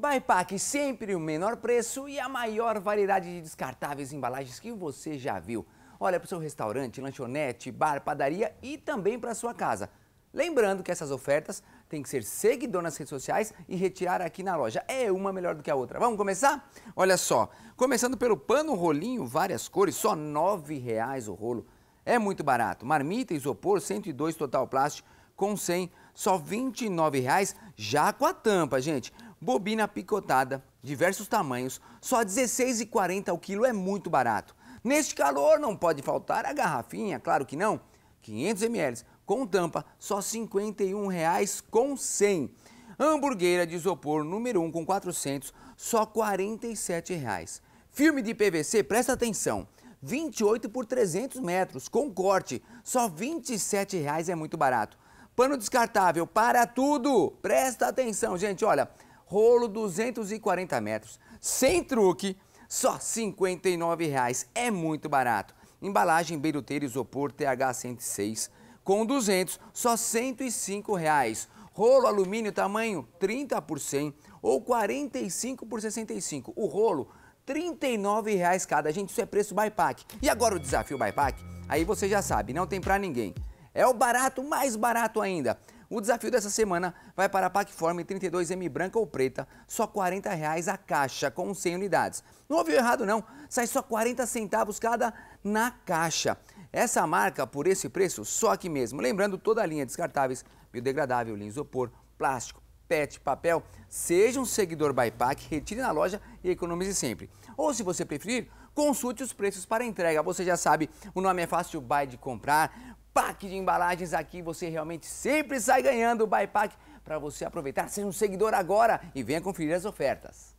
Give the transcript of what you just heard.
Baipac, sempre o menor preço e a maior variedade de descartáveis e embalagens que você já viu. Olha para o seu restaurante, lanchonete, bar, padaria e também para sua casa. Lembrando que essas ofertas tem que ser seguidor nas redes sociais e retirar aqui na loja. É uma melhor do que a outra. Vamos começar? Olha só, começando pelo pano rolinho, várias cores, só R$ 9,00 o rolo. É muito barato. Marmita, isopor, 102 total plástico com 100, só R$ 29,00 já com a tampa, gente. Bobina picotada, diversos tamanhos, só R$ 16,40 o quilo é muito barato. Neste calor não pode faltar a garrafinha, claro que não. 500 ml com tampa, só R$ 51,00 com 100. Hamburgueira de isopor número 1 com 400, só R$ 47,00. Filme de PVC, presta atenção, 28 por 300 metros, com corte, só R$ 27,00 é muito barato. Pano descartável para tudo, presta atenção, gente, olha, rolo 240 metros. Sem truque, só R$ 59,00. É muito barato. Embalagem Beiruteiro Isopor TH106 com 200, só R$ 105,00. Rolo alumínio tamanho 30 por 100 ou 45 por 65. O rolo R$ 39,00 cada. Gente, isso é preço bypack. E agora o desafio bypack? Aí você já sabe, não tem pra ninguém. É o barato mais barato ainda. O desafio dessa semana vai para a Pacform 32M branca ou preta, só R$ 40 a caixa, com 100 unidades. Não ouviu errado não, sai só 40 centavos cada na caixa. Essa marca, por esse preço, só aqui mesmo. Lembrando, toda a linha descartáveis, biodegradável, linha isopor, plástico, PET, papel. Seja um seguidor Bypack, retire na loja e economize sempre. Ou se você preferir, consulte os preços para entrega. Você já sabe, o nome é fácil, Buy de comprar pack de embalagens aqui, você realmente sempre sai ganhando o pack para você aproveitar. Seja um seguidor agora e venha conferir as ofertas.